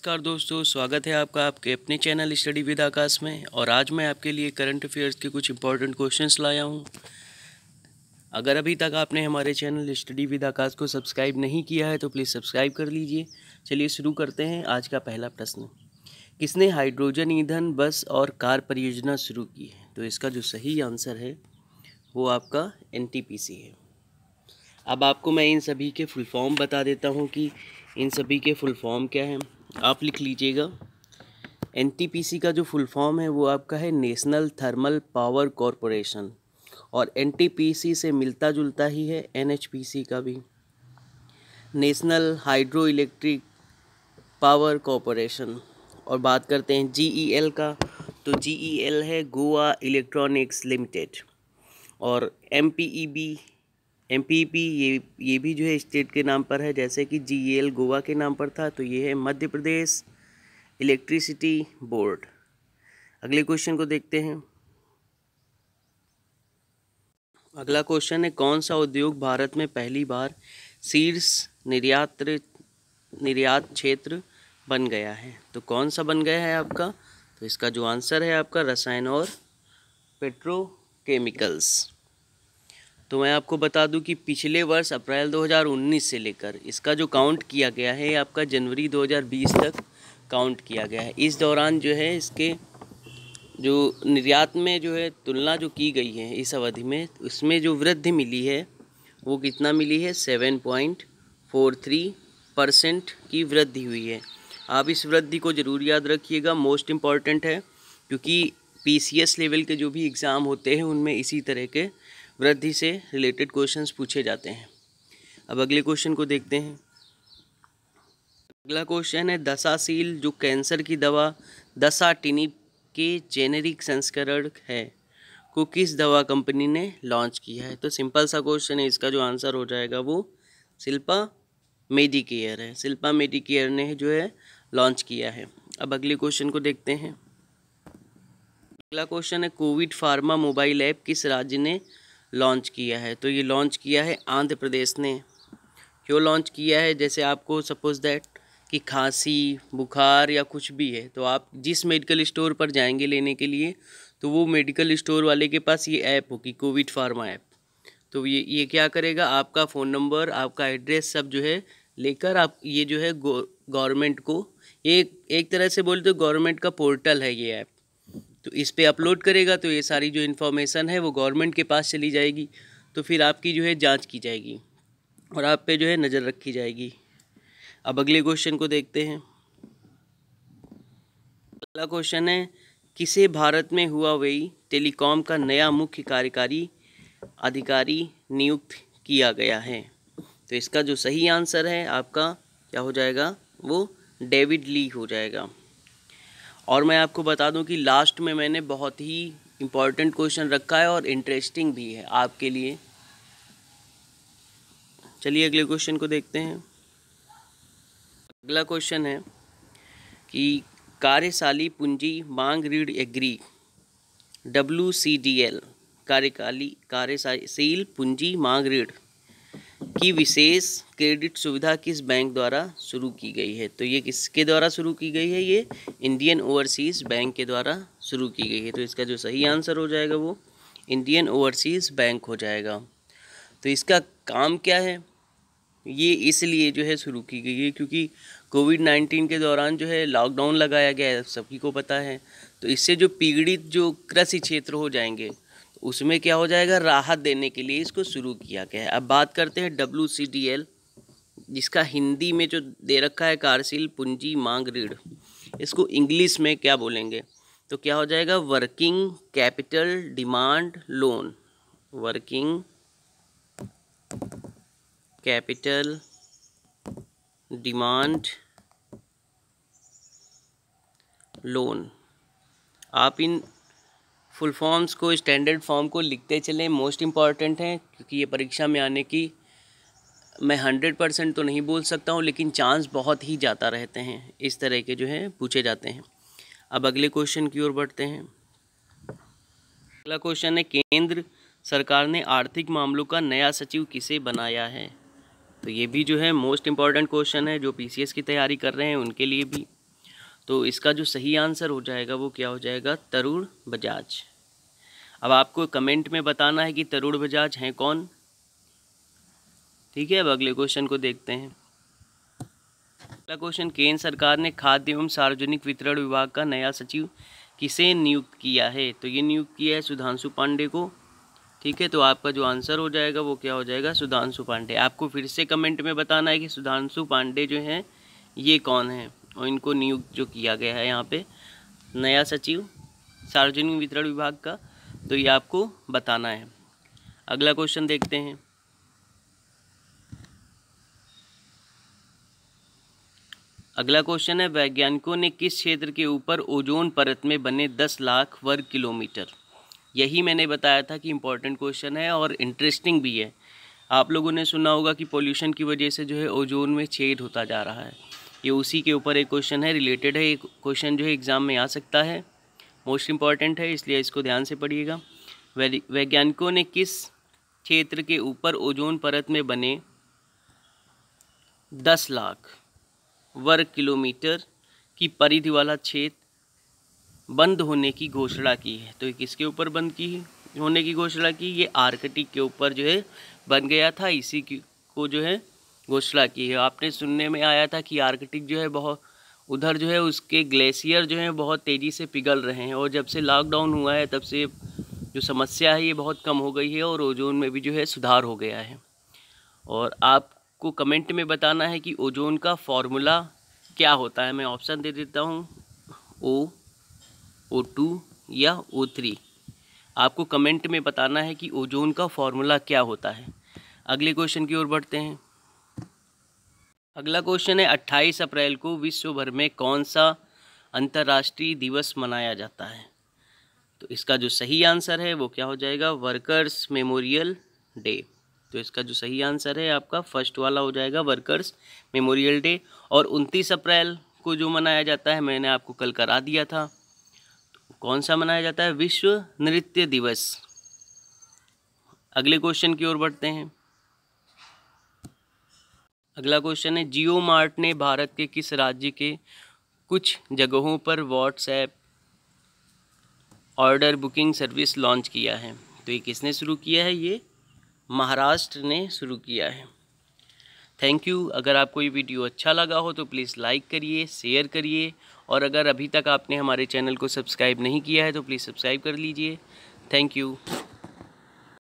नमस्कार दोस्तों स्वागत है आपका आपके अपने चैनल स्टडी विद आकाश में और आज मैं आपके लिए करंट अफेयर्स के कुछ इंपॉर्टेंट क्वेश्चंस लाया हूं अगर अभी तक आपने हमारे चैनल स्टडी विद आकाश को सब्सक्राइब नहीं किया है तो प्लीज़ सब्सक्राइब कर लीजिए चलिए शुरू करते हैं आज का पहला प्रश्न किसने हाइड्रोजन ईंधन बस और कार परियोजना शुरू की है तो इसका जो सही आंसर है वो आपका एन है अब आपको मैं इन सभी के फुल फॉर्म बता देता हूँ कि इन सभी के फुल फॉर्म क्या हैं आप लिख लीजिएगा एन का जो फुल फॉर्म है वो आपका है नेशनल थर्मल पावर कॉरपोरेशन और एन से मिलता जुलता ही है एन का भी national hydro electric power corporation और बात करते हैं जी e का तो जी e है गोवा इलेक्ट्रॉनिक्स लिमिटेड और एम एम पी पी ये ये भी जो है स्टेट के नाम पर है जैसे कि जी एल e गोवा के नाम पर था तो ये है मध्य प्रदेश इलेक्ट्रिसिटी बोर्ड अगले क्वेश्चन को देखते हैं अगला क्वेश्चन है कौन सा उद्योग भारत में पहली बार शीर्ष निर्यात निर्यात क्षेत्र बन गया है तो कौन सा बन गया है आपका तो इसका जो आंसर है आपका रसायन और पेट्रोकेमिकल्स तो मैं आपको बता दूं कि पिछले वर्ष अप्रैल 2019 से लेकर इसका जो काउंट किया गया है आपका जनवरी 2020 तक काउंट किया गया है इस दौरान जो है इसके जो निर्यात में जो है तुलना जो की गई है इस अवधि में उसमें जो वृद्धि मिली है वो कितना मिली है seven point four three percent की वृद्धि हुई है आप इस वृद्धि को ज़रूर याद रखिएगा मोस्ट इम्पॉर्टेंट है क्योंकि पीसीएस लेवल के जो भी एग्ज़ाम होते हैं उनमें इसी तरह के वृद्धि से रिलेटेड क्वेश्चंस पूछे जाते हैं अब अगले क्वेश्चन को देखते हैं अगला क्वेश्चन है दशाशील जो कैंसर की दवा दशा टिनिप के जेनेरिक संस्करण है को किस दवा कंपनी ने लॉन्च किया है तो सिंपल सा क्वेश्चन है इसका जो आंसर हो जाएगा वो शिल्पा मेडिकेयर है शिल्पा मेडिकेयर ने जो है लॉन्च किया है अब अगले क्वेश्चन को देखते हैं अगला क्वेश्चन है कोविड फार्मा मोबाइल ऐप किस राज्य ने लॉन्च किया है तो ये लॉन्च किया है आंध्र प्रदेश ने क्यों लॉन्च किया है जैसे आपको सपोज़ दैट कि खांसी बुखार या कुछ भी है तो आप जिस मेडिकल स्टोर पर जाएंगे लेने के लिए तो वो मेडिकल स्टोर वाले के पास ये ऐप होगी कोविड फार्मा ऐप तो ये ये क्या करेगा आपका फ़ोन नंबर आपका एड्रेस सब जो है लेकर आप ये जो है गवर्नमेंट को एक एक तरह से बोलते तो गवर्नमेंट का पोर्टल है ये ऐप तो इस पर अपलोड करेगा तो ये सारी जो इन्फॉर्मेशन है वो गवर्नमेंट के पास चली जाएगी तो फिर आपकी जो है जाँच की जाएगी और आप पे जो है नज़र रखी जाएगी अब अगले क्वेश्चन को देखते हैं अगला क्वेश्चन है किसे भारत में हुआ वही टेलीकॉम का नया मुख्य कार्यकारी अधिकारी नियुक्त किया गया है तो इसका जो सही आंसर है आपका क्या हो जाएगा वो डेविड ली हो जाएगा और मैं आपको बता दूं कि लास्ट में मैंने बहुत ही इम्पॉर्टेंट क्वेश्चन रखा है और इंटरेस्टिंग भी है आपके लिए चलिए अगले क्वेश्चन को देखते हैं अगला क्वेश्चन है कि कार्यशाली पूंजी मांग रीड एग्री डब्ल्यू सी डी एल कार्यकाली कार्यशील पूंजी मांग रीढ़ की विशेष क्रेडिट सुविधा किस बैंक द्वारा शुरू की गई है तो ये किसके द्वारा शुरू की गई है ये इंडियन ओवरसीज़ बैंक के द्वारा शुरू की गई है तो इसका जो सही आंसर हो जाएगा वो इंडियन ओवरसीज़ बैंक हो जाएगा तो इसका काम क्या है ये इसलिए जो है शुरू की गई है क्योंकि कोविड नाइन्टीन के दौरान जो है लॉकडाउन लगाया गया है सभी को पता है तो इससे जो पीड़ित जो कृषि क्षेत्र हो जाएंगे उसमें क्या हो जाएगा राहत देने के लिए इसको शुरू किया गया है अब बात करते हैं डब्ल्यू सी डी एल जिसका हिंदी में जो दे रखा है कार्यशील पूंजी मांग ऋण इसको इंग्लिश में क्या बोलेंगे तो क्या हो जाएगा working capital demand loan working capital demand loan आप इन फुल फॉर्म्स को स्टैंडर्ड फॉर्म को लिखते चलें मोस्ट इम्पॉर्टेंट हैं क्योंकि ये परीक्षा में आने की मैं हंड्रेड परसेंट तो नहीं बोल सकता हूँ लेकिन चांस बहुत ही ज़्यादा रहते हैं इस तरह के जो है पूछे जाते हैं अब अगले क्वेश्चन की ओर बढ़ते हैं अगला क्वेश्चन है केंद्र सरकार ने आर्थिक मामलों का नया सचिव किसे बनाया है तो ये भी जो है मोस्ट इम्पॉर्टेंट क्वेश्चन है जो पी की तैयारी कर रहे हैं उनके लिए भी तो इसका जो सही आंसर हो जाएगा वो क्या हो जाएगा तरुण बजाज अब आपको कमेंट में बताना है कि तरुण बजाज हैं कौन ठीक है अब अगले क्वेश्चन को देखते हैं अगला क्वेश्चन केंद्र सरकार ने खाद्य एवं सार्वजनिक वितरण विभाग का नया सचिव किसे नियुक्त किया है तो ये नियुक्त किया है सुधांशु पांडे को ठीक है तो आपका जो आंसर हो जाएगा वो क्या हो जाएगा सुधांशु पांडे आपको फिर से कमेंट में बताना है कि सुधांशु पांडे जो हैं ये कौन है और इनको नियुक्त जो किया गया है यहाँ पे नया सचिव सार्वजनिक वितरण विभाग का तो ये आपको बताना है अगला क्वेश्चन देखते हैं अगला क्वेश्चन है वैज्ञानिकों ने किस क्षेत्र के ऊपर ओजोन परत में बने दस लाख वर्ग किलोमीटर यही मैंने बताया था कि इम्पोर्टेंट क्वेश्चन है और इंटरेस्टिंग भी है आप लोगों ने सुना होगा कि पोल्यूशन की वजह से जो है ओजोन में छेद होता जा रहा है ये उसी के ऊपर एक क्वेश्चन है रिलेटेड है एक क्वेश्चन जो है एग्ज़ाम में आ सकता है मोस्ट इम्पॉर्टेंट है इसलिए इसको ध्यान से पढ़िएगा वैज्ञानिकों ने किस क्षेत्र के ऊपर ओजोन परत में बने दस लाख वर्ग किलोमीटर की परिधि वाला क्षेत्र बंद होने की घोषणा की है तो किसके ऊपर बंद की होने की घोषणा की ये आर्कटिक के ऊपर जो है बन गया था इसी को जो है घोषणा की है आपने सुनने में आया था कि आर्कटिक जो है बहुत उधर जो है उसके ग्लेशियर जो हैं बहुत तेज़ी से पिघल रहे हैं और जब से लॉकडाउन हुआ है तब से जो समस्या है ये बहुत कम हो गई है और ओजोन में भी जो है सुधार हो गया है और आपको कमेंट में बताना है कि ओजोन का फार्मूला क्या होता है मैं ऑप्शन दे देता हूँ ओ ओ टू या ओ थ्री आपको कमेंट में बताना है कि ओजोन का फार्मूला क्या होता है अगले क्वेश्चन की ओर बढ़ते हैं अगला क्वेश्चन है 28 अप्रैल को विश्व भर में कौन सा अंतर्राष्ट्रीय दिवस मनाया जाता है तो इसका जो सही आंसर है वो क्या हो जाएगा वर्कर्स मेमोरियल डे तो इसका जो सही आंसर है आपका फर्स्ट वाला हो जाएगा वर्कर्स मेमोरियल डे और 29 अप्रैल को जो मनाया जाता है मैंने आपको कल करा दिया था तो कौन सा मनाया जाता है विश्व नृत्य दिवस अगले क्वेश्चन की ओर बढ़ते हैं अगला क्वेश्चन है जियो मार्ट ने भारत के किस राज्य के कुछ जगहों पर WhatsApp order booking service launch किया है तो ये किसने शुरू किया है ये महाराष्ट्र ने शुरू किया है थैंक यू अगर आपको ये वीडियो अच्छा लगा हो तो प्लीज़ लाइक करिए शेयर करिए और अगर अभी तक आपने हमारे चैनल को सब्सक्राइब नहीं किया है तो प्लीज़ सब्सक्राइब कर लीजिए थैंक यू